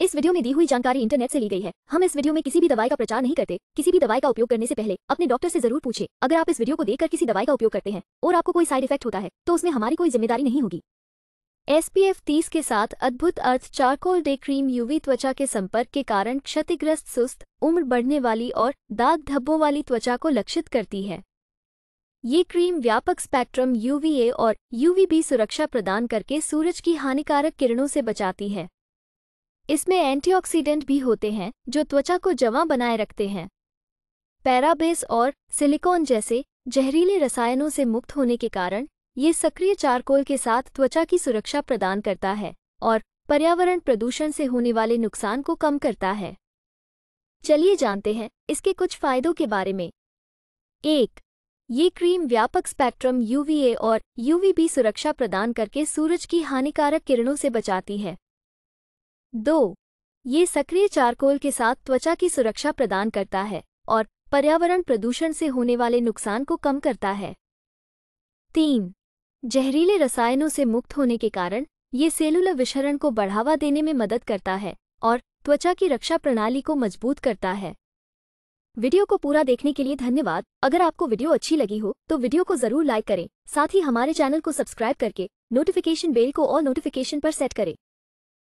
इस वीडियो में दी हुई जानकारी इंटरनेट से ली गई है हम इस वीडियो में किसी भी दवाई का प्रचार नहीं करते किसी भी दवाई का उपयोग करने से पहले अपने डॉक्टर से जरूर पूछे अगर आप इस वीडियो को देखकर किसी दवाई का उपयोग करते हैं और आपको कोई साइड इफेक्ट होता है तो उसमें हमारी कोई जिम्मेदारी नहीं होगी एस पी तीस के साथ अद्भुत earth charcoal day cream UV त्वचा के संपर्क के कारण क्षतिग्रस्त सुस्त उम्र बढ़ने वाली और दाग धब्बों वाली त्वचा को लक्षित करती है ये क्रीम व्यापक स्पेक्ट्रम यूवीए और यूवीबी सुरक्षा प्रदान करके सूरज की हानिकारक किरणों से बचाती है इसमें एंटीऑक्सीडेंट भी होते हैं जो त्वचा को जमा बनाए रखते हैं पैराबेस और सिलिकॉन जैसे जहरीले रसायनों से मुक्त होने के कारण ये सक्रिय चारकोल के साथ त्वचा की सुरक्षा प्रदान करता है और पर्यावरण प्रदूषण से होने वाले नुकसान को कम करता है चलिए जानते हैं इसके कुछ फायदों के बारे में एक ये क्रीम व्यापक स्पेक्ट्रम यूवीए और यूवीबी सुरक्षा प्रदान करके सूरज की हानिकारक किरणों से बचाती है दो ये सक्रिय चारकोल के साथ त्वचा की सुरक्षा प्रदान करता है और पर्यावरण प्रदूषण से होने वाले नुकसान को कम करता है तीन जहरीले रसायनों से मुक्त होने के कारण ये सेलुलर विषरण को बढ़ावा देने में मदद करता है और त्वचा की रक्षा प्रणाली को मजबूत करता है वीडियो को पूरा देखने के लिए धन्यवाद अगर आपको वीडियो अच्छी लगी हो तो वीडियो को जरूर लाइक करें साथ ही हमारे चैनल को सब्सक्राइब करके नोटिफिकेशन बेल को और नोटिफिकेशन पर सेट करें